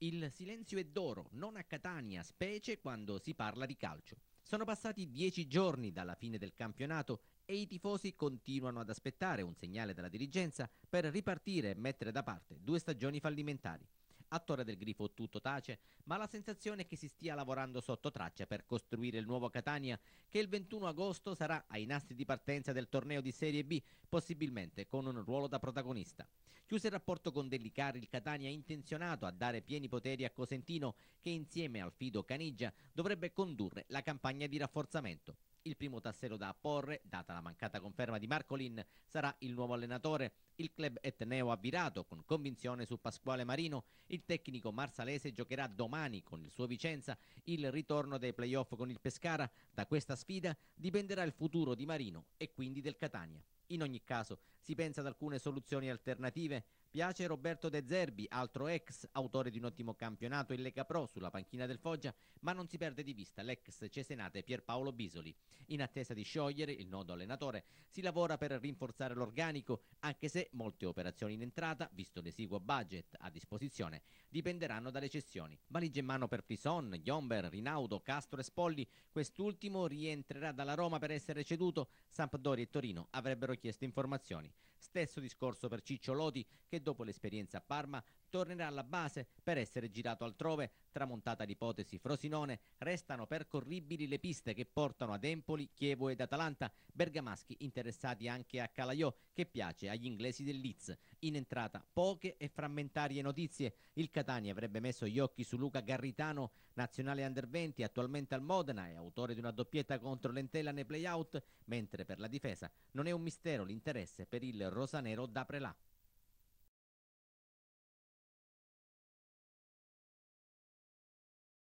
Il silenzio è d'oro, non a Catania, specie quando si parla di calcio. Sono passati dieci giorni dalla fine del campionato e i tifosi continuano ad aspettare un segnale dalla dirigenza per ripartire e mettere da parte due stagioni fallimentari. A Torre del grifo tutto tace, ma la sensazione è che si stia lavorando sotto traccia per costruire il nuovo Catania, che il 21 agosto sarà ai nastri di partenza del torneo di Serie B, possibilmente con un ruolo da protagonista. Chiuse il rapporto con Dellicari, il Catania è intenzionato a dare pieni poteri a Cosentino, che insieme al Fido Caniggia dovrebbe condurre la campagna di rafforzamento. Il primo tassello da apporre, data la mancata conferma di Marcolin, sarà il nuovo allenatore. Il club etneo ha virato con convinzione su Pasquale Marino. Il tecnico marsalese giocherà domani con il suo Vicenza il ritorno dei playoff con il Pescara. Da questa sfida dipenderà il futuro di Marino e quindi del Catania. In ogni caso, si pensa ad alcune soluzioni alternative. Piace Roberto De Zerbi, altro ex autore di un ottimo campionato in Lega Pro sulla panchina del Foggia, ma non si perde di vista l'ex cesenate Pierpaolo Bisoli. In attesa di sciogliere il nodo allenatore, si lavora per rinforzare l'organico, anche se molte operazioni in entrata, visto l'esiguo budget a disposizione, dipenderanno dalle cessioni. Valigia in mano per Frison, Gomber, Rinaudo, Castro e Spolli, quest'ultimo rientrerà dalla Roma per essere ceduto. Sampdori e Torino avrebbero chieste informazioni. Stesso discorso per Ciccio Lodi che dopo l'esperienza a Parma tornerà alla base per essere girato altrove. Tramontata l'ipotesi Frosinone, restano percorribili le piste che portano ad Empoli, Chievo ed Atalanta, bergamaschi interessati anche a Calaiò che piace agli inglesi del Leeds. In entrata poche e frammentarie notizie. Il Catania avrebbe messo gli occhi su Luca Garritano, nazionale under 20, attualmente al Modena e autore di una doppietta contro l'Entella nei playout, mentre per la difesa non è un mistero Ministero l'interesse per il rosanero da prelà.